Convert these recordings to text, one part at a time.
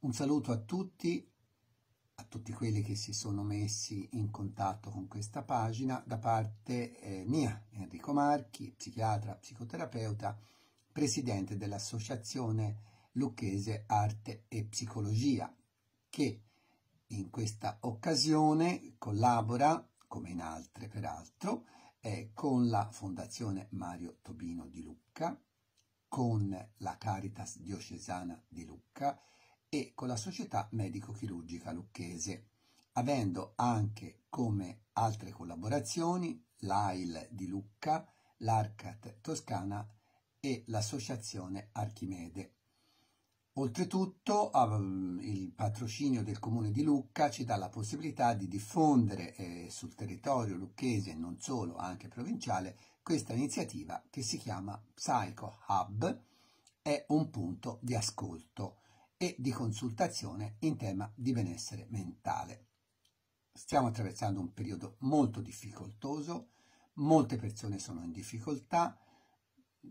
Un saluto a tutti, a tutti quelli che si sono messi in contatto con questa pagina da parte eh, mia, Enrico Marchi, psichiatra, psicoterapeuta, presidente dell'Associazione Lucchese Arte e Psicologia, che in questa occasione collabora, come in altre peraltro, eh, con la Fondazione Mario Tobino di Lucca, con la Caritas Diocesana di Lucca, e con la Società Medico-Chirurgica Lucchese, avendo anche come altre collaborazioni l'AIL di Lucca, l'ARCAT Toscana e l'Associazione Archimede. Oltretutto il patrocinio del Comune di Lucca ci dà la possibilità di diffondere eh, sul territorio lucchese, e non solo, anche provinciale, questa iniziativa che si chiama Psycho Hub, è un punto di ascolto e di consultazione in tema di benessere mentale. Stiamo attraversando un periodo molto difficoltoso, molte persone sono in difficoltà,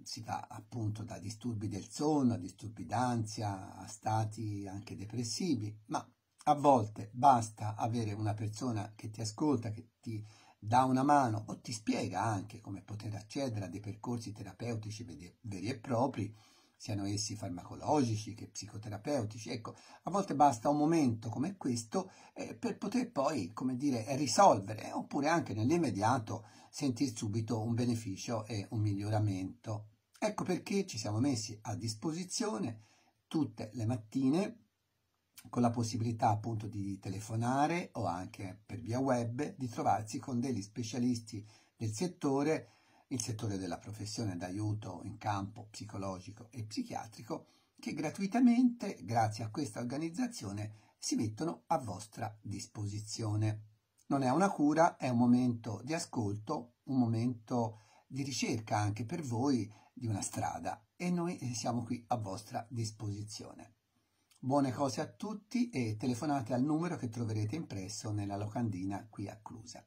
si va appunto da disturbi del sonno a disturbi d'ansia a stati anche depressivi, ma a volte basta avere una persona che ti ascolta, che ti dà una mano o ti spiega anche come poter accedere a dei percorsi terapeutici veri e propri siano essi farmacologici che psicoterapeutici. Ecco, a volte basta un momento come questo eh, per poter poi, come dire, risolvere, oppure anche nell'immediato sentire subito un beneficio e un miglioramento. Ecco perché ci siamo messi a disposizione tutte le mattine con la possibilità appunto di telefonare o anche per via web di trovarsi con degli specialisti del settore il settore della professione d'aiuto in campo psicologico e psichiatrico che gratuitamente, grazie a questa organizzazione, si mettono a vostra disposizione. Non è una cura, è un momento di ascolto, un momento di ricerca anche per voi di una strada e noi siamo qui a vostra disposizione. Buone cose a tutti e telefonate al numero che troverete impresso nella locandina qui a Clusa.